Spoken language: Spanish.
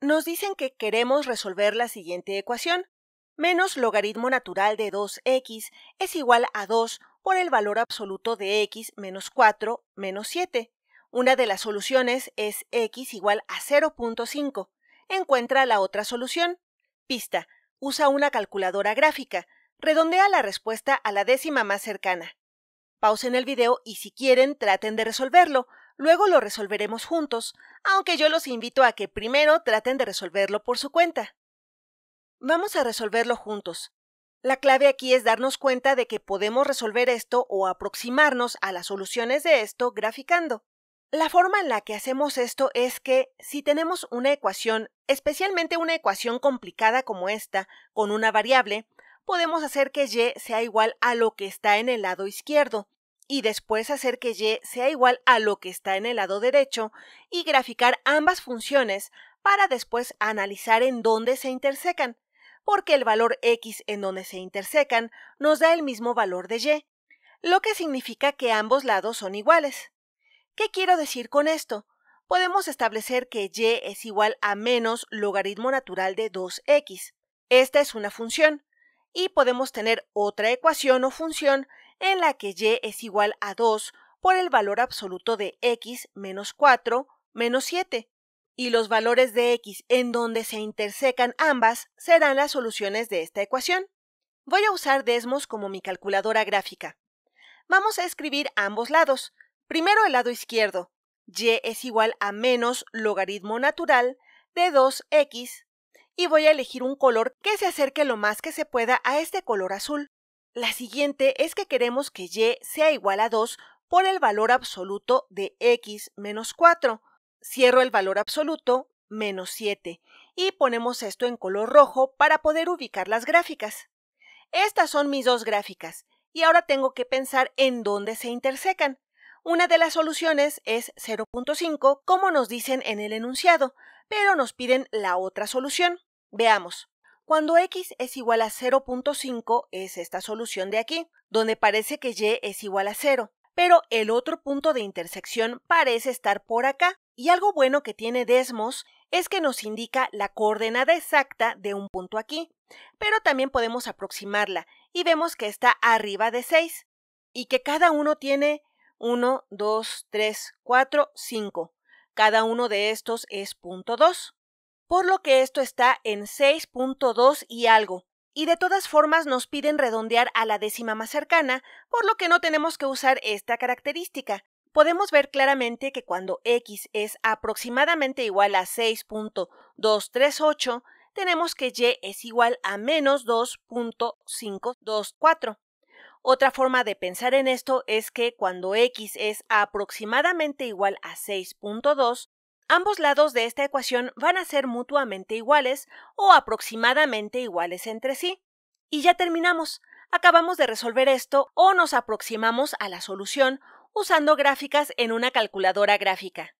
Nos dicen que queremos resolver la siguiente ecuación. Menos logaritmo natural de 2x es igual a 2 por el valor absoluto de x menos 4 menos 7. Una de las soluciones es x igual a 0.5. Encuentra la otra solución. Pista. Usa una calculadora gráfica. Redondea la respuesta a la décima más cercana. Pausen el video y si quieren traten de resolverlo. Luego lo resolveremos juntos, aunque yo los invito a que primero traten de resolverlo por su cuenta. Vamos a resolverlo juntos. La clave aquí es darnos cuenta de que podemos resolver esto o aproximarnos a las soluciones de esto graficando. La forma en la que hacemos esto es que si tenemos una ecuación, especialmente una ecuación complicada como esta, con una variable, podemos hacer que y sea igual a lo que está en el lado izquierdo y después hacer que y sea igual a lo que está en el lado derecho y graficar ambas funciones para después analizar en dónde se intersecan, porque el valor x en donde se intersecan nos da el mismo valor de y, lo que significa que ambos lados son iguales. ¿Qué quiero decir con esto? Podemos establecer que y es igual a menos logaritmo natural de 2x. Esta es una función y podemos tener otra ecuación o función en la que y es igual a 2 por el valor absoluto de x menos 4 menos 7. Y los valores de x en donde se intersecan ambas serán las soluciones de esta ecuación. Voy a usar Desmos como mi calculadora gráfica. Vamos a escribir ambos lados. Primero el lado izquierdo. y es igual a menos logaritmo natural de 2x y voy a elegir un color que se acerque lo más que se pueda a este color azul. La siguiente es que queremos que y sea igual a 2 por el valor absoluto de x menos 4. Cierro el valor absoluto, menos 7, y ponemos esto en color rojo para poder ubicar las gráficas. Estas son mis dos gráficas, y ahora tengo que pensar en dónde se intersecan. Una de las soluciones es 0.5, como nos dicen en el enunciado, pero nos piden la otra solución. Veamos. Cuando x es igual a 0.5 es esta solución de aquí, donde parece que y es igual a 0, pero el otro punto de intersección parece estar por acá, y algo bueno que tiene Desmos es que nos indica la coordenada exacta de un punto aquí, pero también podemos aproximarla, y vemos que está arriba de 6, y que cada uno tiene 1, 2, 3, 4, 5. Cada uno de estos es punto 2 por lo que esto está en 6.2 y algo. Y de todas formas nos piden redondear a la décima más cercana, por lo que no tenemos que usar esta característica. Podemos ver claramente que cuando x es aproximadamente igual a 6.238, tenemos que y es igual a menos 2.524. Otra forma de pensar en esto es que cuando x es aproximadamente igual a 6.2, ambos lados de esta ecuación van a ser mutuamente iguales o aproximadamente iguales entre sí. Y ya terminamos. Acabamos de resolver esto o nos aproximamos a la solución usando gráficas en una calculadora gráfica.